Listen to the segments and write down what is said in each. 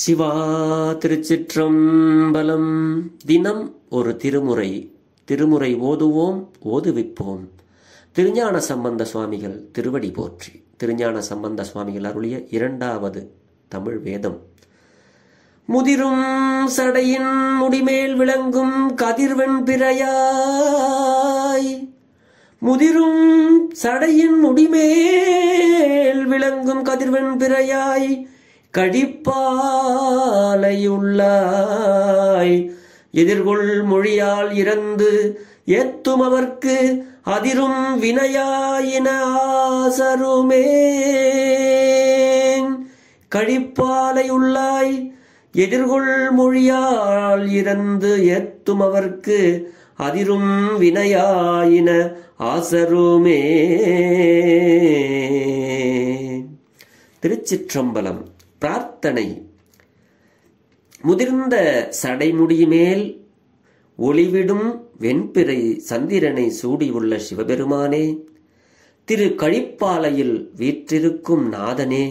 சிவா திருச்சிற்றம்பலம் தினம் ஒரு திருமுறை திருமுறை ஓதுவோம் ஓதுவிப்போம் திருஞான சம்பந்த சுவாமிகள் திருவடி போற்றி திருஞான சம்பந்த சுவாமிகள் அருளிய இரண்டாவது தமிழ் வேதம் முதிரும் சடையின் முடிமேல் விளங்கும் கதிர்வெண் பிறையாய் முதிரும் சடையின் முடிமேல் விளங்கும் கதிர்வெண் பிறையாய் கழிப்பாலையுள்ளாய் எதிர்கொள் மொழியால் இறந்து ஏத்தும் அவர்க்கு அதிரும் வினையாயின ஆசருமே கழிப்பாலையுள்ளாய் எதிர்கொள் மொழியால் இறந்து ஏத்தும் அவர்க்கு அதிரும் வினையாயின ஆசருமே திருச்சிற்றம்பலம் பிரார்த்தனை முதிர்ந்த சடைமுடிமேல் ஒளிவிடும் வெண்பிறை சந்திரனை சூடியுள்ள சிவபெருமானே திரு கழிப்பாலையில் வீற்றிருக்கும் நாதனே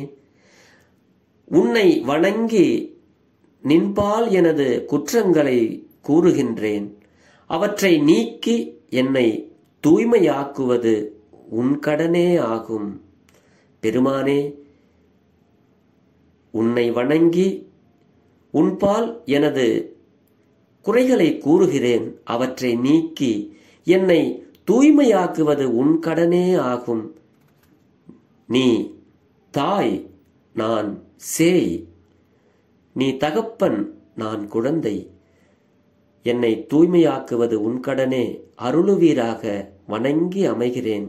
உன்னை வணங்கி நின்பால் எனது குற்றங்களை கூறுகின்றேன் அவற்றை நீக்கி என்னை தூய்மையாக்குவது உன் கடனே ஆகும் பெருமானே உன்னை வணங்கி உன்பால் எனது குறைகளை கூறுகிறேன் அவற்றை நீக்கி என்னை தூய்மையாக்குவது உன் கடனே ஆகும் நீ தாய் நான் சேய் நீ தகப்பன் நான் குழந்தை என்னை தூய்மையாக்குவது உன் கடனே அருளுவீராக வணங்கி அமைகிறேன்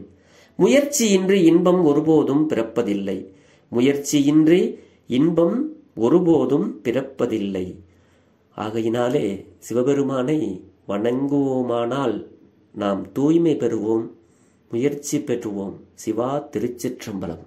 முயற்சியின்றி இன்பம் ஒருபோதும் பிறப்பதில்லை முயற்சியின்றி இன்பம் ஒருபோதும் பிறப்பதில்லை ஆகையினாலே சிவபெருமானை வணங்குவோமானால் நாம் தூய்மை பெறுவோம் முயற்சி பெற்றுவோம் சிவா திருச்சிற்றம்பலம்